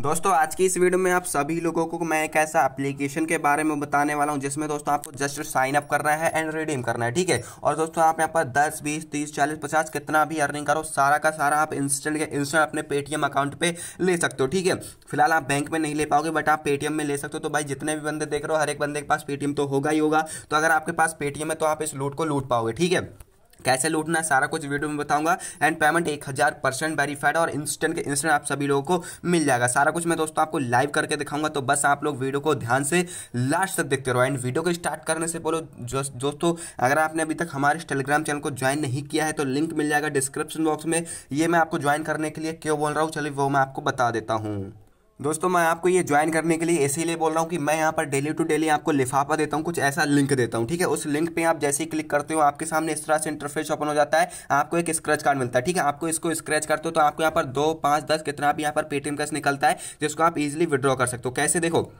दोस्तों आज की इस वीडियो में आप सभी लोगों को मैं एक ऐसा एप्लीकेशन के बारे में बताने वाला हूं जिसमें दोस्तों आपको जस्ट साइन अप करना है एंड रिडीम करना है ठीक है और दोस्तों आप यहां पर 10 20 30 40 50 कितना भी अर्निंग करो सारा का सारा आप इंस्टेंट के इंस्टेंट अपने पेटीएम अकाउंट पे ले सकते हो ठीक है फिलहाल आप बैंक में नहीं ले पाओगे बट आप पेटीएम में ले सकते हो तो भाई जितने भी बंदे देख रहे हो हर एक बंदे के पास पेटीएम तो होगा ही होगा तो अगर आपके पास पेटीएम है तो आप इस लूट को लूट पाओगे ठीक है कैसे लूटना है सारा कुछ वीडियो में बताऊंगा एंड पेमेंट एक हज़ार परसेंट वेरीफाइड और इंस्टेंट के इंस्टेंट आप सभी लोगों को मिल जाएगा सारा कुछ मैं दोस्तों आपको लाइव करके दिखाऊंगा तो बस आप लोग वीडियो को ध्यान से लास्ट तक देखते रहो एंड वीडियो को स्टार्ट करने से बोलो दोस्तों अगर आपने अभी तक हमारे टेलीग्राम चैनल को ज्वाइन नहीं किया है तो लिंक मिल जाएगा डिस्क्रिप्शन बॉक्स में ये मैं आपको ज्वाइन करने के लिए क्यों बोल रहा हूँ चलिए वो मैं आपको बता देता हूँ दोस्तों मैं आपको ये ज्वाइन करने के लिए इसीलिए बोल रहा हूँ कि मैं यहाँ पर डेली टू डेली आपको लिफाफा देता हूँ कुछ ऐसा लिंक देता हूँ ठीक है उस लिंक पे आप जैसे ही क्लिक करते हो आपके सामने इस तरह से इंटरफेस ओपन हो जाता है आपको एक स्क्रैच कार्ड मिलता है ठीक है आपको इसको स्क्रैच करते हो तो आपको यहाँ पर दो पाँच दस कितना भी यहाँ पर पेटीएम कैश निकलता है जिसको आप इजिली विड्रॉ कर सकते हो कैसे देखो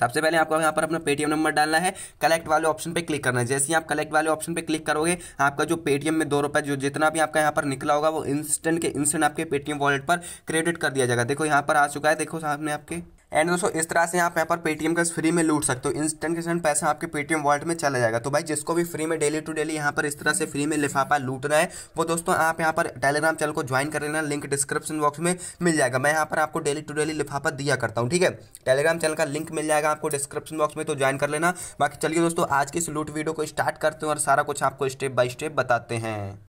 सबसे पहले आपको यहाँ पर अपना पेटीएम नंबर डालना है कलेक्ट वाले ऑप्शन पे क्लिक करना है जैसे ही आप कलेक्ट वाले ऑप्शन पे क्लिक करोगे आपका जो पेटीएम में दो रुपये जो जितना भी आपका यहाँ पर निकला होगा वो इंस्टेंट के इंस्टेंट आपके पेटीएम वॉलेट पर क्रेडिट कर दिया जाएगा देखो यहाँ पर आ चुका है देखो सामने आपके एंड दोस्तों इस तरह से आप यहाँ पर पेटीएम का फ्री में लूट सकते हो इंस्टेंट के पैसा आपके पेटीएम वॉलेट में चला जाएगा तो भाई जिसको भी फ्री में डेली टू डेली यहाँ पर इस तरह से फ्री में लिफाफा लूट रहा है वो दोस्तों आप यहाँ पर टेलीग्राम चैनल को ज्वाइन कर लेना लिंक डिस्क्रिप्शन बॉक्स में मिल जाएगा मैं यहाँ पर आपको डेली टू डेली लिफाफा दिया करता हूँ ठीक है टेलीग्राम चैनल का लिंक मिल जाएगा आपको डिस्क्रिप्शन बॉक्स में तो ज्वाइन कर लेना बाकी चलिए दोस्तों आज की इस लूट वीडियो को स्टार्ट करते हैं और सारा कुछ आपको स्टेप बाय स्टेप बताते हैं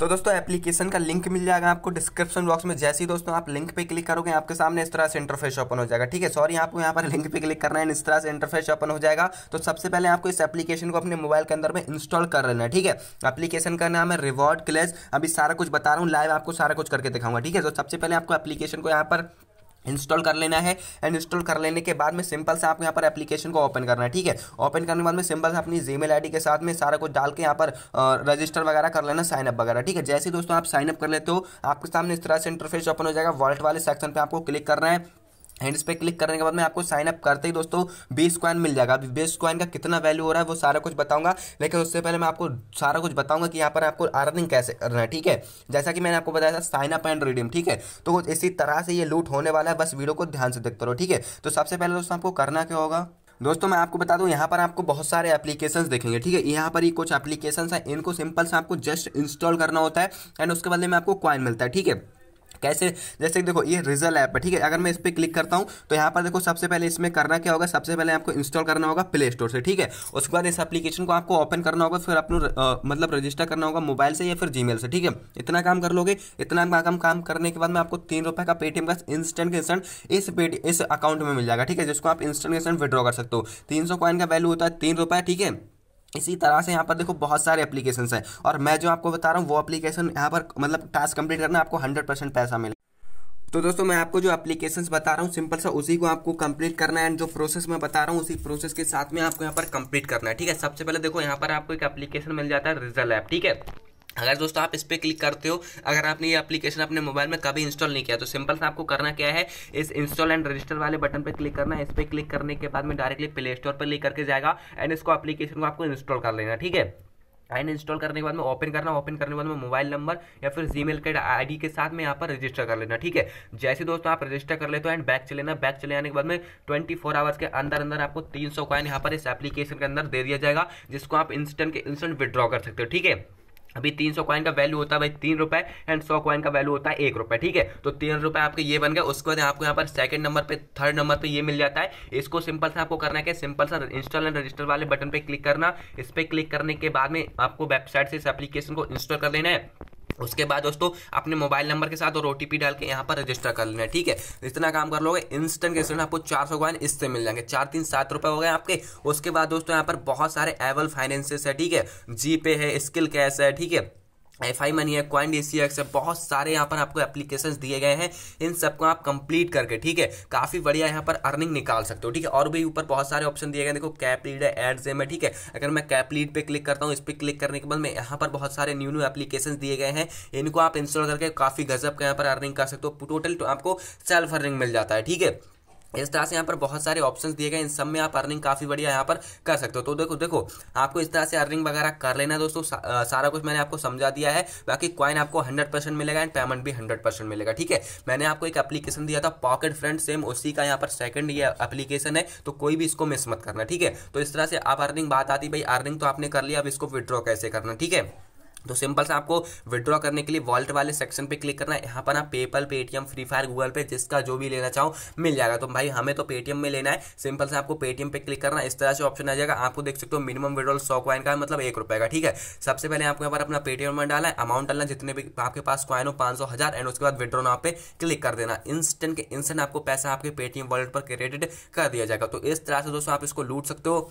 तो दोस्तों एप्लीकेशन का लिंक मिल जाएगा आपको डिस्क्रिप्शन बॉक्स में जैसे ही दोस्तों आप लिंक पे क्लिक करोगे आपके सामने इस तरह से इंटरफेस ओपन हो जाएगा ठीक है सॉरी आपको यहाँ पर लिंक पे क्लिक करना है इस तरह से इंटरफेस ओपन हो जाएगा तो सबसे पहले आपको इस एप्लीकेशन को अपने मोबाइल के अंदर में इंस्टॉल कर लेना है ठीक है एप्लीकेशन का नाम है रिवॉर्ड क्लेस अभी सारा कुछ बता रहा हूँ लाइव आपको सारा कुछ करके दिखाऊंगा ठीक है तो सबसे पहले आपको एप्लीकेशन को यहाँ पर इंस्टॉल कर लेना है एंड इंस्टॉल कर लेने के बाद में सिंपल से आप यहाँ पर एप्लीकेशन को ओपन करना है ठीक है ओपन करने के बाद में सिंपल से अपनी जीमेल आईडी के साथ में सारा कुछ डाल के यहाँ पर रजिस्टर वगैरह कर लेना साइनअप वगैरह ठीक है जैसे दोस्तों आप साइनअप कर लेते हो आपके सामने इस तरह से इंटरफेस ओपन हो जाएगा वॉल्ट वाले सेक्शन पर आपको क्लिक करना है एंड इस पर क्लिक करने के बाद में आपको साइन अप करते ही दोस्तों बीस कॉइन मिल जाएगा अभी बीस कॉइन का कितना वैल्यू हो रहा है वो सारा कुछ बताऊंगा लेकिन उससे पहले मैं आपको सारा कुछ बताऊंगा कि यहाँ पर आपको अर्निंग कैसे करना है ठीक है जैसा कि मैंने आपको बताया था साइन अप एंड रिडीम ठीक है तो इसी तरह से ये लूट होने वाला है बस वीडियो को ध्यान से देखते रहो ठीक है तो सबसे पहले दोस्तों आपको करना क्या होगा दोस्तों मैं आपको बता दूं यहाँ पर आपको बहुत सारे एप्लीकेशंस देखेंगे ठीक है यहाँ पर ही कुछ एप्लीकेशंस हैं इनको सिंपल से आपको जस्ट इंस्टॉल करना होता है एंड उसके बाद में आपको कॉइन मिलता है ठीक है तो कैसे जैसे देखो ये रिजल ऐप है ठीक है अगर मैं इस पर क्लिक करता हूँ तो यहाँ पर देखो सबसे पहले इसमें करना क्या होगा सबसे पहले आपको इंस्टॉल करना होगा प्ले स्टोर से ठीक है उसके बाद इस एप्लीकेशन को आपको ओपन करना होगा फिर अपना मतलब रजिस्टर करना होगा मोबाइल से या फिर जी से ठीक है इतना काम कर लोगे इतना काम काम करने के बाद में आपको तीन रुपये का पेटीएम का इंस्टेंट इंस्टेंट इस पे इस अकाउंट में मिल जाएगा ठीक है जिसको आप इंस्टेंट इंस्टेंट विड्रॉ कर सकते हो तीन सौ कॉइन का वैल्यू होता है तीन रुपये ठीक है इसी तरह से यहाँ पर देखो बहुत सारे एप्लीकेशन है और मैं जो आपको बता रहा हूँ वो एप्लीकेशन यहाँ पर मतलब टास्क कंप्लीट करना आपको हंड्रेड परसेंट पैसा मिले तो दोस्तों मैं आपको जो एप्लीकेशन बता रहा हूँ सिंपल सा उसी को आपको कंप्लीट करना है एंड जो प्रोसेस मैं बता रहा हूँ उसी प्रोसेस के साथ में आपको यहाँ पर कंप्लीट करना है ठीक है सबसे पहले देखो यहाँ पर आपको एक एप्लीकेशन मिल जाता है रिजल्ट ऐप ठीक है अगर दोस्तों आप इस पर क्लिक करते हो अगर आपने ये एप्लीकेशन अपने मोबाइल में कभी इंस्टॉल नहीं किया तो सिंपल सा आपको करना क्या है इस इंस्टॉल एंड रजिस्टर वाले बटन पर क्लिक करना है इस पर क्लिक करने के बाद में डायरेक्टली प्ले स्टोर पर लेकर के जाएगा एंड इसको एप्लीकेशन को आपको इंस्टॉल कर लेना ठीक है एंड इंस्टॉल करने के बाद में ओपन करना ओपन करने के बाद में मोबाइल नंबर या फिर जीमेल के आईडी के साथ में यहाँ पर रजिस्टर कर लेना ठीक है जैसे दोस्तों आप रजिस्टर कर लेते हो एंड बैक चले ना बैक चले आने के बाद में 24 फोर आवर्स के अंदर अंदर आपको 300 सौ कॉइन यहाँ पर इस एप्लीकेशन के अंदर दे दिया जाएगा जिसको आप इंस्टेंट के इंस्टेंट विदड्रॉ कर सकते हो ठीक है अभी तीन सौ कॉइन का वैल्यू होता है भाई तीन रुपए एंड सौ कॉइन का वैल्यू होता है एक रुपए ठीक है तो तीन रुपए आपके ये बन गए उसके बाद आपको यहाँ पर सेकंड नंबर पे थर्ड नंबर पे ये मिल जाता है इसको सिंपल सा आपको करना है सिंपल सा इंस्टॉल एंड रजिस्टर वाले बटन पे क्लिक करना इस पर क्लिक करने के बाद में आपको वेबसाइट से इस एप्लीकेशन को इंस्टॉल कर लेना है उसके बाद दोस्तों अपने मोबाइल नंबर के साथ और ओ डाल के यहाँ पर रजिस्टर कर लेना ठीक है तो इतना काम कर लोगे इंस्टेंट के इंस्टेंट आपको चार सौ कॉइन इससे मिल जाएंगे चार तीन सात रुपये हो गए आपके उसके बाद दोस्तों यहाँ पर बहुत सारे एवल फाइनेंसेस है ठीक है जीपे है स्किल कैश है ठीक है एफ आई मनी है क्वाइन डी सी एक्स है बहुत सारे यहाँ पर आपको एप्लीकेशन दिए गए हैं इन सबको आप कंप्लीट करके ठीक है काफ़ी बढ़िया यहाँ पर अर्निंग निकाल सकते हो ठीक है और भी ऊपर बहुत सारे ऑप्शन दिए गए देखो कैप लीड है एड जेम है ठीक है अगर मैं कैप लीड पर क्लिक करता हूँ इस पर क्लिक करने के बाद मैं यहाँ पर बहुत सारे न्यू न्यू एप्लीकेशन दिए गए हैं इनको आप इंस्टॉल करके काफ़ी गजब का यहाँ पर अर्निंग कर सकते हो टोटल तो आपको सेल्फ अर्निंग मिल जाता है ठीक है इस तरह से यहाँ पर बहुत सारे ऑप्शंस दिए गए इन सब में आप अर्निंग काफ़ी बढ़िया यहाँ पर कर सकते हो तो देखो देखो आपको इस तरह से अर्निंग वगैरह कर लेना है दोस्तों सा, सारा कुछ मैंने आपको समझा दिया है बाकी कॉइन आपको 100 परसेंट मिलेगा एंड पेमेंट भी 100 परसेंट मिलेगा ठीक है मैंने आपको एक एप्लीकेशन दिया था पॉकेट फ्रेंड सेम उसी का यहाँ पर सेकंड ये एप्लीकेशन है तो कोई भी इसको मिस मत करना ठीक है तो इस तरह से आप अर्निंग बात आती भाई अर्निंग तो आपने कर लिया अब इसको विड्रॉ कैसे करना ठीक है तो सिंपल से आपको विड्रॉ करने के लिए वॉल्ट वाले सेक्शन पे क्लिक करना है यहाँ पर आप PayPal Paytm free fire Google pay जिसका जो भी लेना चाहो मिल जाएगा तो भाई हमें तो पेटीएम में लेना है सिंपल से आपको पेटीएम पे क्लिक करना इस तरह से ऑप्शन आ जाएगा आपको देख सकते हो मिनिमम विड्रॉल सौ क्वाइन का मतलब एक रुपये का ठीक है सबसे पहले आपको यहाँ पर अपना पेटीएम में डाला है अमाउंट डालना जितने भी आपके पास क्वाइन हो पाँच सौ हज़ार एंड उसके बाद विड्रॉ नाव पे क्लिक कर देना इंस्टेंट के इंस्टेंट आपको पैसा आपके पेटीएम वॉलेट पर क्रेडिट कर दिया जाएगा तो इस तरह से दोस्तों आप इसको लूट सकते हो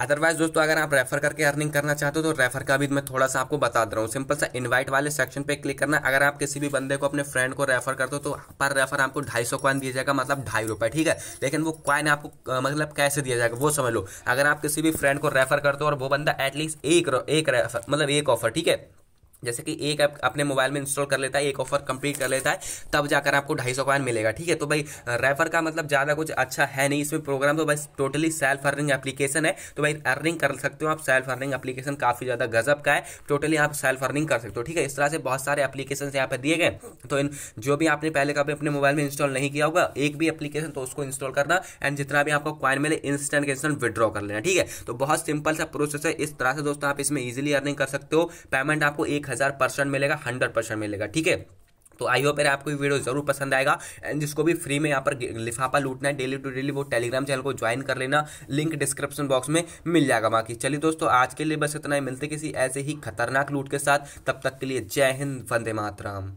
अदरवाइज दोस्तों अगर आप रेफर करके अर्निंग करना चाहते हो तो रेफर का भी मैं थोड़ा सा आपको बता दे रहा हूँ सिंपल सा इनवाइट वाले सेक्शन पे क्लिक करना अगर आप किसी भी बंदे को अपने फ्रेंड को रेफर करते हो तो पर रेफर आपको ढाई सौ क्वाइन दिया जाएगा मतलब ढाई रुपये ठीक है लेकिन वो क्वाइन आपको मतलब कैसे दिया जाएगा वो समझ लो अगर आप किसी भी फ्रेंड को रेफर करते हो और वो बंदा एटलीस्ट एक एक रेफर मतलब एक ऑफर ठीक है जैसे कि एक ऐप अपने मोबाइल में इंस्टॉल कर लेता है एक ऑफर कंप्लीट कर लेता है तब जाकर आपको ढाई सौ मिलेगा ठीक है तो भाई रेफर का मतलब ज़्यादा कुछ अच्छा है नहीं इसमें प्रोग्राम तो बस टोटली सेल्फ अर्निंग एप्लीकेशन है तो भाई अर्निंग कर सकते हो आप सेल्फ अर्निंग एप्लीकेशन काफ़ी ज़्यादा गजब का है टोटली आप सेल्फ अर्निंग कर सकते हो ठीक है इस तरह से बहुत सारे एप्लीकेशन यहाँ पर दिए गए तो इन जो भी आपने पहले कभी अपने मोबाइल में इंस्टॉल नहीं किया होगा एक भी एप्लीकेशन तो उसको इंस्टॉल करना एंड जितना भी आपको क्वाइन मिले इंस्टेंट के इंस्टेंट विद्रॉ कर लेना ठीक है तो बहुत सिंपल सा प्रोसेस है इस तरह से दोस्तों आप इसमें इजिली अर्निंग कर सकते हो पेमेंट आपको एक हज़ार परसेंट मिलेगा हंड्रेड परसेंट मिलेगा ठीक है तो आई होप यार आपको ये वीडियो जरूर पसंद आएगा एंड जिसको भी फ्री में यहाँ पर लिफाफा लूटना है डेली टू डेली वो टेलीग्राम चैनल को ज्वाइन कर लेना लिंक डिस्क्रिप्शन बॉक्स में मिल जाएगा बाकी चलिए दोस्तों आज के लिए बस इतना ही मिलते किसी ऐसे ही खतरनाक लूट के साथ तब तक के लिए जय हिंद वंदे मातराम